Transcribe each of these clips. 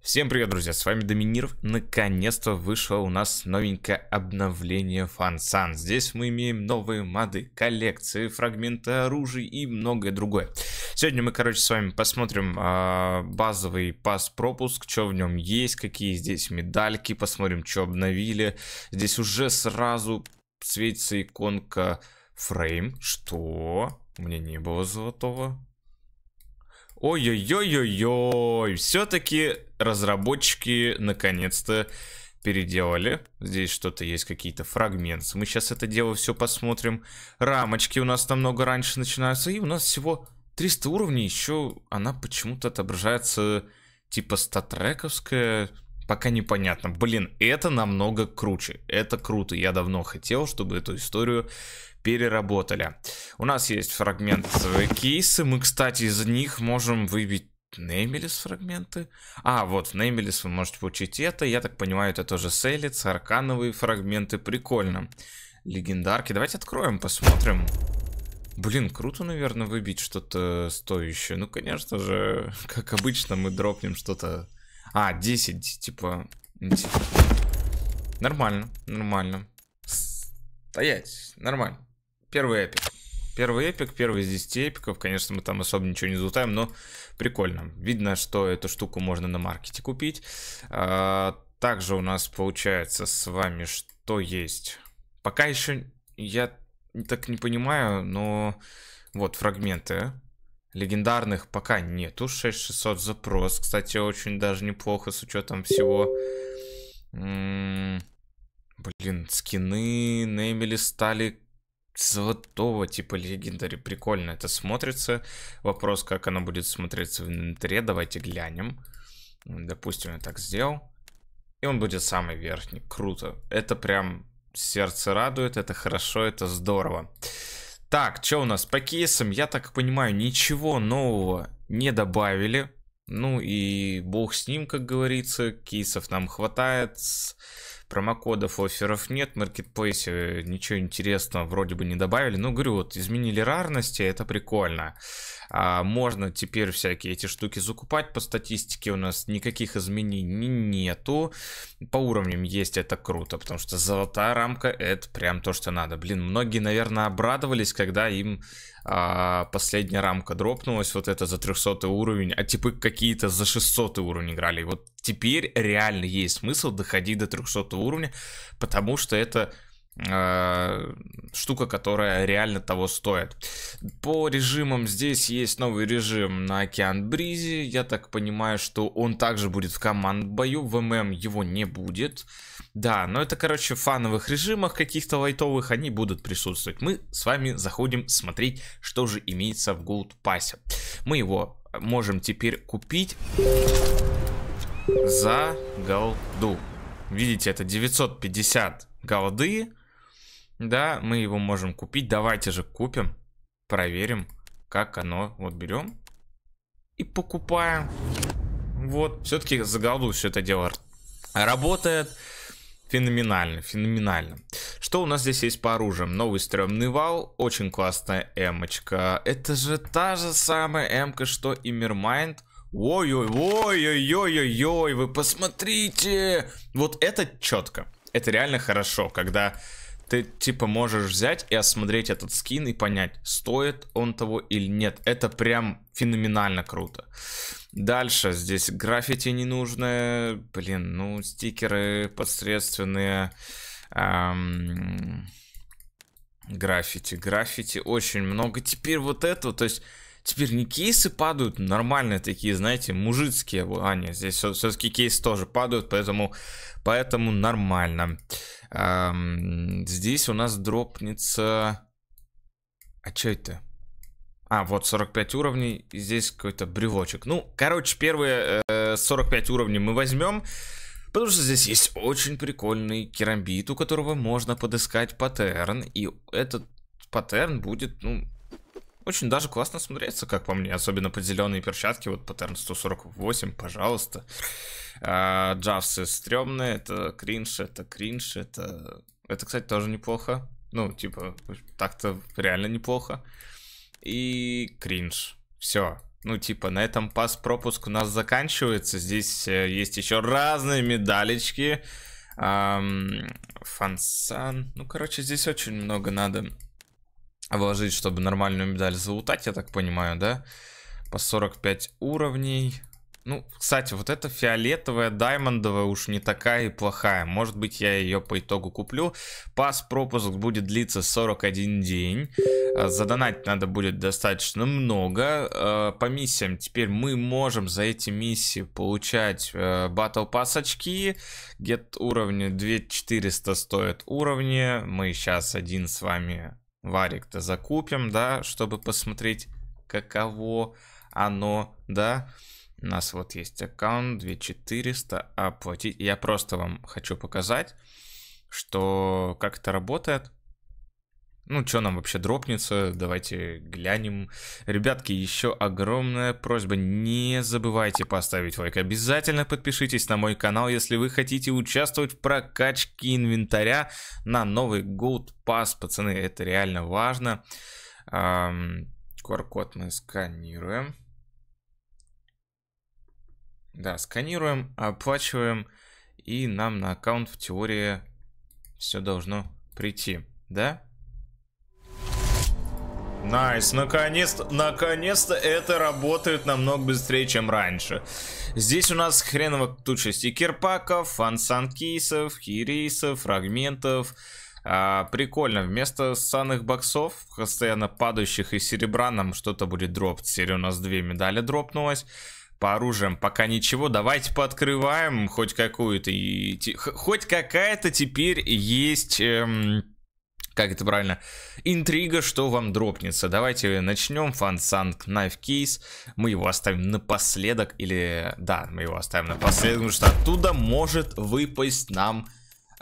Всем привет, друзья, с вами Доминиров. Наконец-то вышло у нас новенькое обновление Фансан. Здесь мы имеем новые моды, коллекции, фрагменты оружия и многое другое. Сегодня мы, короче, с вами посмотрим а, базовый пас-пропуск, что в нем есть, какие здесь медальки, посмотрим, что обновили. Здесь уже сразу светится иконка фрейм. Что? У меня не было золотого. Ой-ой-ой-ой-ой. Все-таки разработчики наконец-то переделали. Здесь что-то есть, какие-то фрагменты. Мы сейчас это дело все посмотрим. Рамочки у нас намного раньше начинаются. И у нас всего 300 уровней. Еще она почему-то отображается типа статрековская пока непонятно. Блин, это намного круче. Это круто. Я давно хотел, чтобы эту историю переработали. У нас есть фрагмент кейсы. Мы, кстати, из них можем выбить Неймелис фрагменты. А, вот, в Неймелис вы можете получить это. Я так понимаю, это тоже сейлится. Аркановые фрагменты. Прикольно. Легендарки. Давайте откроем, посмотрим. Блин, круто, наверное, выбить что-то стоящее. Ну, конечно же, как обычно, мы дропнем что-то а, 10, типа, типа... Нормально, нормально. Стоять, нормально. Первый эпик. Первый эпик, первый из 10 эпиков. Конечно, мы там особо ничего не зутаем, но прикольно. Видно, что эту штуку можно на маркете купить. А, также у нас получается с вами что есть. Пока еще я так не понимаю, но вот фрагменты. Легендарных пока нету. 6600 запрос, кстати, очень даже неплохо с учетом всего. М м-м, -м блин, скины Неймели стали золотого типа легендари. Прикольно это смотрится. Вопрос, как она будет смотреться в инвентаре. Давайте глянем. Допустим, я так сделал. И он будет самый верхний. Круто. Это прям сердце радует, это хорошо, это здорово. Так, что у нас по кейсам? Я так понимаю, ничего нового не добавили. Ну и бог с ним, как говорится, кейсов нам хватает. Промокодов, офферов нет, в маркетплейсе э, ничего интересного вроде бы не добавили. Ну, говорю, вот изменили рарности, это прикольно. А, можно теперь всякие эти штуки закупать. По статистике у нас никаких изменений нету. По уровням есть, это круто, потому что золотая рамка это прям то, что надо. Блин, многие, наверное, обрадовались, когда им а, последняя рамка дропнулась, вот это за 300 уровень, а типы какие-то за 600 уровень играли. И вот теперь реально есть смысл доходить до 300 уровня, потому что это Э, штука, которая реально того стоит. По режимам здесь есть новый режим на Океан Бризе. Я так понимаю, что он также будет в команд бою. В ММ его не будет. Да, но это, короче, в фановых режимах каких-то лайтовых они будут присутствовать. Мы с вами заходим смотреть, что же имеется в Gold Pass. Мы его можем теперь купить за голду. Видите, это 950 голды да, мы его можем купить. Давайте же купим. Проверим, как оно. Вот берем и покупаем. Вот, все-таки за голду все это дело работает. Феноменально, феноменально. Что у нас здесь есть по оружиям? Новый стрёмный вал, очень классная эмочка. Это же та же самая эмка, что и Мирмайнд. Ой-ой-ой-ой-ой-ой-ой, вы посмотрите! Вот это четко. Это реально хорошо, когда ты типа можешь взять и осмотреть этот скин и понять, стоит он того или нет. Это прям феноменально круто. Дальше здесь граффити не нужно, блин, ну стикеры посредственные. Эм, граффити, граффити очень много. Теперь вот это, то есть Теперь не кейсы падают, нормальные такие, знаете, мужицкие. А, нет, здесь все-таки кейсы тоже падают, поэтому, поэтому нормально. Нормально здесь у нас дропнется... А что это? А, вот 45 уровней, и здесь какой-то бревочек. Ну, короче, первые э, 45 уровней мы возьмем, потому что здесь есть очень прикольный керамбит, у которого можно подыскать паттерн, и этот паттерн будет, ну, очень даже классно смотреться, как по мне. Особенно под зеленые перчатки. Вот паттерн 148, пожалуйста. А, джавсы стрёмные. Это кринж, это кринж, это... Это, кстати, тоже неплохо. Ну, типа, так-то реально неплохо. И кринж. Все. Ну, типа, на этом пас-пропуск у нас заканчивается. Здесь э, есть еще разные медалечки. Эм, Фансан. Ну, короче, здесь очень много надо вложить, чтобы нормальную медаль заутать, я так понимаю, да? По 45 уровней. Ну, кстати, вот эта фиолетовая, даймондовая уж не такая и плохая. Может быть, я ее по итогу куплю. Пас-пропуск будет длиться 41 день. Э, Задонать надо будет достаточно много. Э, по миссиям теперь мы можем за эти миссии получать э, батл-пас очки. Get уровни 2400 стоят уровни. Мы сейчас один с вами варик-то закупим, да, чтобы посмотреть, каково оно, да. У нас вот есть аккаунт 2400, оплатить. Я просто вам хочу показать, что как это работает ну, что нам вообще дропнется, давайте глянем. Ребятки, еще огромная просьба, не забывайте поставить лайк, обязательно подпишитесь на мой канал, если вы хотите участвовать в прокачке инвентаря на новый Gold Pass, пацаны, это реально важно. QR-код мы сканируем. Да, сканируем, оплачиваем, и нам на аккаунт в теории все должно прийти, да? Найс, наконец-то, наконец-то это работает намного быстрее, чем раньше. Здесь у нас хреново туча стикерпаков, фансанкисов, хирисов, фрагментов. А, прикольно, вместо санных боксов, постоянно падающих из серебра, нам что-то будет дроп. Теперь у нас две медали дропнулось. По оружиям пока ничего, давайте пооткрываем хоть какую-то. И, хоть какая-то теперь есть... Эм, как это правильно, интрига, что вам дропнется. Давайте начнем. Фансанг Knife Кейс. Мы его оставим напоследок. Или, да, мы его оставим напоследок, потому что оттуда может выпасть нам...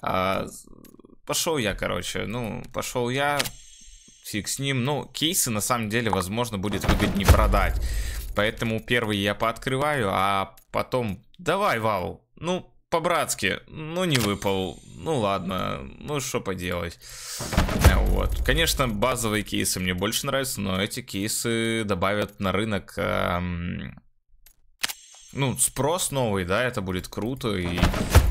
А, пошел я, короче. Ну, пошел я. Фиг с ним. Ну, кейсы, на самом деле, возможно, будет выгоднее продать. Поэтому первый я пооткрываю, а потом... Давай, Вау. Ну, по-братски. Ну, не выпал. Ну, ладно. Ну, что поделать. Вот. Конечно, базовые кейсы мне больше нравятся, но эти кейсы добавят на рынок... Эм... Ну, спрос новый, да, это будет круто, и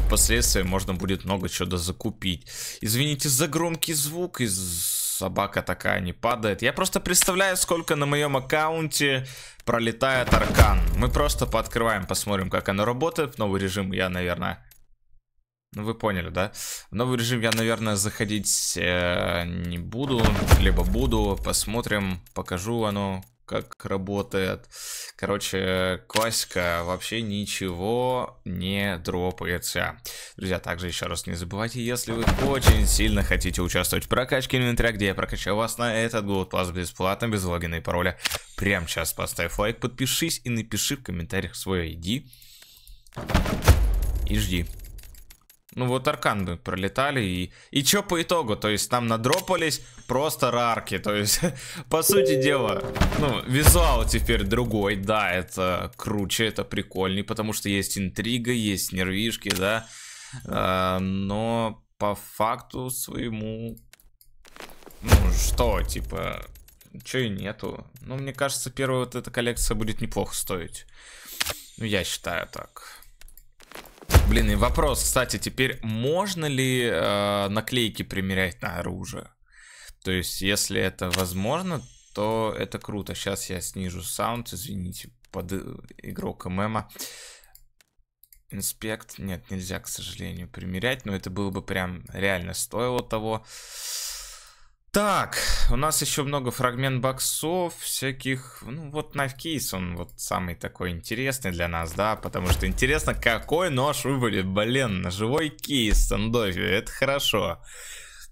впоследствии можно будет много чего закупить. Извините за громкий звук, из собака такая не падает. Я просто представляю, сколько на моем аккаунте пролетает аркан. Мы просто пооткрываем, посмотрим, как оно работает. В новый режим я, наверное... Ну, вы поняли, да? В новый режим я, наверное, заходить э, не буду. Либо буду. Посмотрим, покажу оно, как работает. Короче, классика вообще ничего не дропается. Друзья, также еще раз не забывайте, если вы очень сильно хотите участвовать в прокачке инвентаря, где я прокачал вас на этот год пас бесплатно, без логина и пароля, Прям сейчас поставь лайк, подпишись и напиши в комментариях свой ID. И жди. Ну вот арканды пролетали и... И чё по итогу? То есть там надропались просто рарки. То есть, по сути дела, ну, визуал теперь другой. Да, это круче, это прикольней, потому что есть интрига, есть нервишки, да. А, но по факту своему... Ну что, типа... Чё и нету. Ну, мне кажется, первая вот эта коллекция будет неплохо стоить. Ну, я считаю так. Блин, и вопрос, кстати, теперь можно ли э, наклейки примерять на оружие? То есть, если это возможно, то это круто. Сейчас я снижу саунд, извините, под э, игрок ММа. Инспект, нет, нельзя, к сожалению, примерять, но это было бы прям реально стоило того. Так, у нас еще много фрагмент боксов, всяких... Ну, вот Навкейс, он вот самый такой интересный для нас, да, потому что интересно, какой нож выбрали. Блин, живой кейс Сандофи, это хорошо.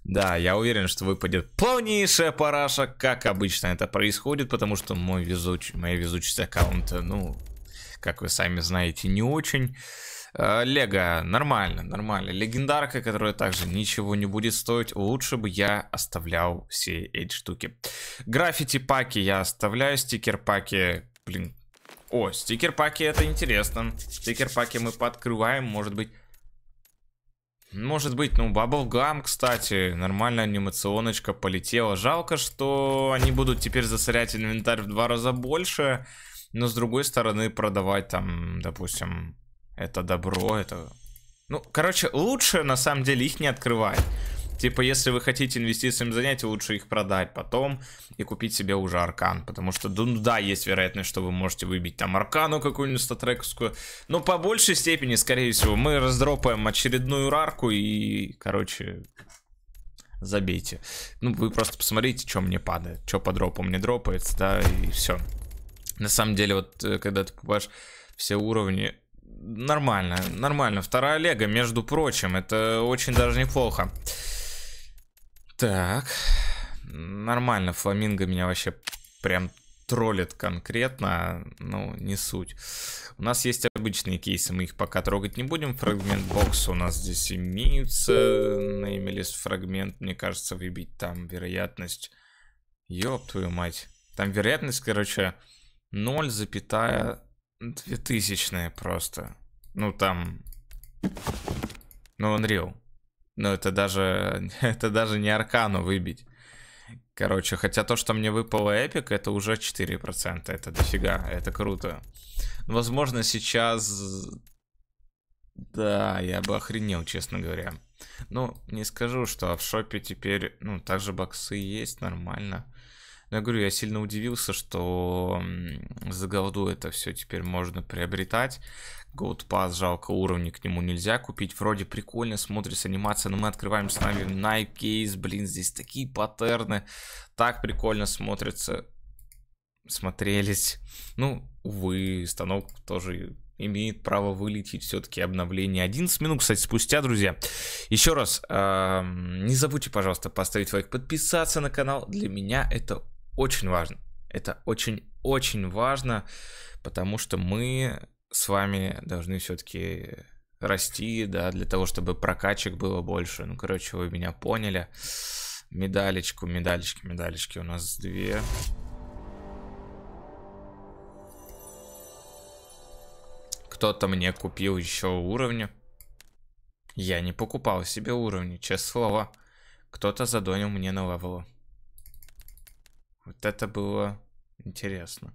Да, я уверен, что выпадет полнейшая параша, как обычно это происходит, потому что мой везучий, моя везучесть аккаунта, ну, как вы сами знаете, не очень. Э, Лего, нормально, нормально. Легендарка, которая также ничего не будет стоить. Лучше бы я оставлял все эти штуки. Граффити паки я оставляю, стикер паки, блин. О, стикер паки это интересно. Стикер паки мы подкрываем, может быть. Может быть, ну, Bubblegum, кстати, нормальная анимационочка полетела. Жалко, что они будут теперь засорять инвентарь в два раза больше, но с другой стороны продавать там, допустим, это добро, это... Ну, короче, лучше на самом деле их не открывать. Типа, если вы хотите инвестициями занять, лучше их продать потом и купить себе уже аркан. Потому что, ну, ну да, есть вероятность, что вы можете выбить там аркану какую-нибудь статрековскую. Но по большей степени, скорее всего, мы раздропаем очередную рарку и, короче, забейте. Ну, вы просто посмотрите, что мне падает, что по дропу мне дропается, да, и все. На самом деле, вот э, когда ты покупаешь все уровни, нормально, нормально. Вторая Лего, между прочим, это очень даже неплохо. Так, нормально, фламинго меня вообще прям троллит конкретно, ну, не суть. У нас есть обычные кейсы, мы их пока трогать не будем. Фрагмент бокса у нас здесь имеется, Наимелис фрагмент, мне кажется, выбить там вероятность. Ёб твою мать. Там вероятность, короче, запятая. Двухтысячные просто. Ну там... Ну, Unreal. Ну, это даже, это даже не Аркану выбить. Короче, хотя то, что мне выпало эпик, это уже 4%. Это дофига, это круто. Возможно, сейчас... Да, я бы охренел, честно говоря. Ну, не скажу, что в шопе теперь... Ну, также боксы есть, нормально я говорю, я сильно удивился, что за голду это все теперь можно приобретать. Gold Pass, жалко, уровни к нему нельзя купить. Вроде прикольно смотрится анимация, но мы открываем с нами Night Case. Блин, здесь такие паттерны. Так прикольно смотрится. Смотрелись. Ну, увы, станок тоже имеет право вылететь все-таки обновление 11 минут, кстати, спустя, друзья. Еще раз, э, не забудьте, пожалуйста, поставить лайк, подписаться на канал. Для меня это очень важно. Это очень-очень важно, потому что мы с вами должны все-таки расти, да, для того, чтобы прокачек было больше. Ну, короче, вы меня поняли. Медалечку, медалечки, медалечки у нас две. Кто-то мне купил еще уровни. Я не покупал себе уровни, честное слово. Кто-то задонил мне на левелу. Вот это было интересно.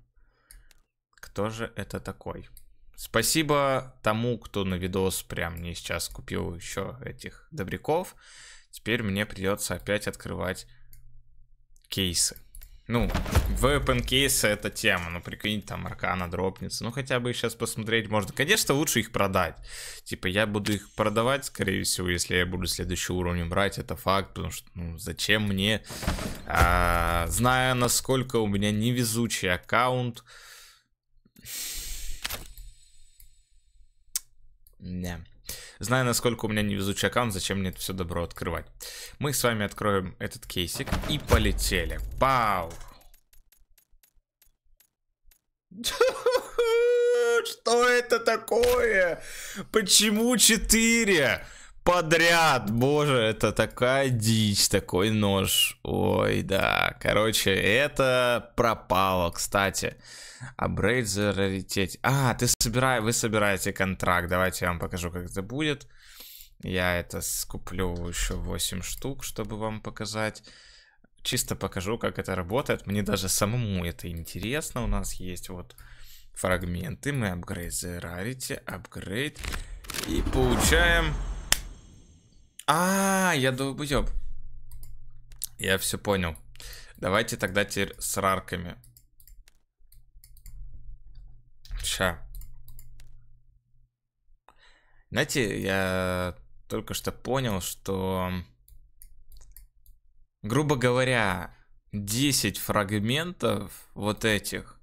Кто же это такой? Спасибо тому, кто на видос прям мне сейчас купил еще этих добряков. Теперь мне придется опять открывать кейсы ну, weapon кейса это тема, ну, прикинь, там аркана дропнется, ну, хотя бы сейчас посмотреть можно. Конечно, лучше их продать. Типа, я буду их продавать, скорее всего, если я буду следующий уровень брать, это факт, потому что, ну, зачем мне, а, зная, насколько у меня невезучий аккаунт, Yeah. Зная, насколько у меня невезучий аккаунт, зачем мне это все добро открывать. Мы с вами откроем этот кейсик и полетели. Пау! Что это такое? Почему 4? подряд. Боже, это такая дичь, такой нож. Ой, да. Короче, это пропало, кстати. Апгрейд за раритет. А, ты собирай, вы собираете контракт. Давайте я вам покажу, как это будет. Я это скуплю еще 8 штук, чтобы вам показать. Чисто покажу, как это работает. Мне даже самому это интересно. У нас есть вот фрагменты. Мы апгрейд за рарити, апгрейд. И получаем а, я долбоеб. Я все понял. Давайте тогда теперь с рарками. Ща. Знаете, я только что понял, что... Грубо говоря, 10 фрагментов вот этих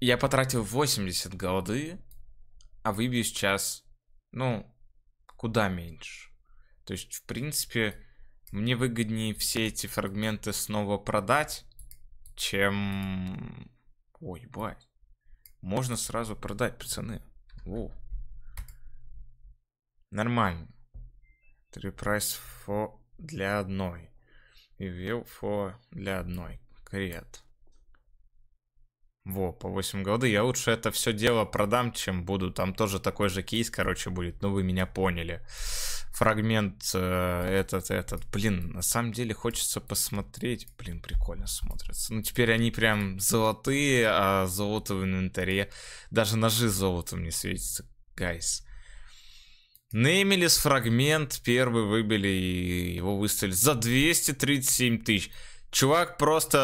Я потратил 80 голды, а выбью сейчас ну, куда меньше. То есть, в принципе, мне выгоднее все эти фрагменты снова продать, чем... Ой, бай. Можно сразу продать, пацаны. Во. Нормально. Три прайс фо для одной. И вил фо для одной. Крет. Во, по 8 года. Я лучше это все дело продам, чем буду. Там тоже такой же кейс, короче, будет. Ну, вы меня поняли. Фрагмент э, этот, этот. Блин, на самом деле хочется посмотреть. Блин, прикольно смотрится. Ну, теперь они прям золотые, а золото в инвентаре. Даже ножи золотом не светятся, гайс. Неймелис фрагмент первый выбили и его выставили за 237 тысяч. Чувак просто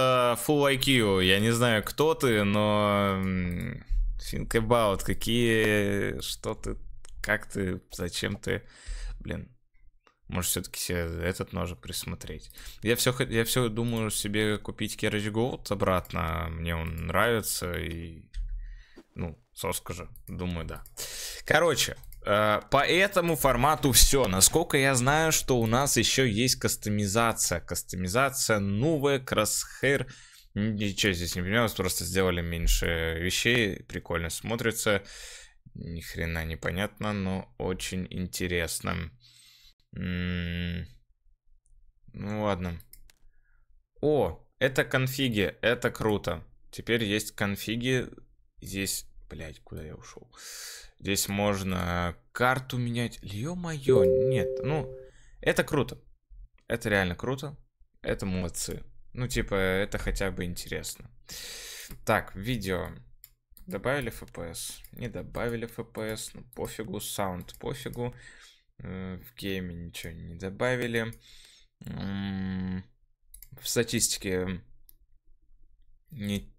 full IQ. Я не знаю, кто ты, но... Think about, какие... Что ты... Как ты... Зачем ты... Блин, может, все-таки себе этот ножик присмотреть. Я все, я все думаю себе купить Carriage Gold обратно. Мне он нравится. И, ну, соска же. Думаю, да. Короче, Э, по этому формату все. Насколько я знаю, что у нас еще есть кастомизация. Кастомизация новая, crosshair. Ничего здесь не поменялось, просто сделали меньше вещей. Прикольно смотрится. Ни хрена непонятно, но очень интересно. -м м-м-м. -м. Ну ладно. О, это конфиги, это круто. Теперь есть конфиги, здесь Блять, куда я ушел? Здесь можно карту менять. Ё-моё, нет. Ну, это круто. Это реально круто. Это молодцы. Ну, типа, это хотя бы интересно. Так, видео. Добавили FPS. Не добавили FPS. Ну, пофигу. Саунд пофигу. В гейме ничего не добавили. В статистике не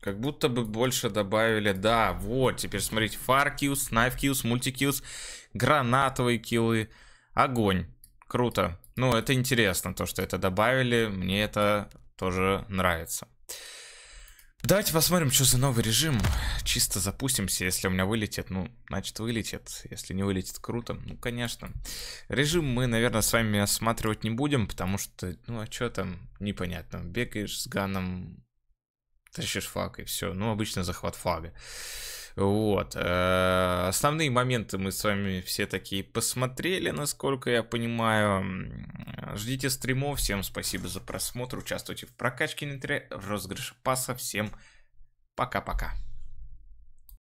как будто бы больше добавили. Да, вот, теперь смотрите. Фаркьюз, Найфкьюз, Мультикьюз, гранатовые киллы. Огонь. Круто. Ну, это интересно, то, что это добавили. Мне это тоже нравится. Давайте посмотрим, что за новый режим. Чисто запустимся, если у меня вылетит, ну, значит вылетит. Если не вылетит, круто. Ну, конечно. Режим мы, наверное, с вами осматривать не будем, потому что, ну, а что там, непонятно. Бегаешь с ганом, Тащишь флаг и все. Ну, обычно захват флага. Вот. Э, основные моменты мы с вами все такие посмотрели, насколько я понимаю. Ждите стримов. Всем спасибо за просмотр. Участвуйте в прокачке нитре, в розыгрыше паса. Всем пока-пока.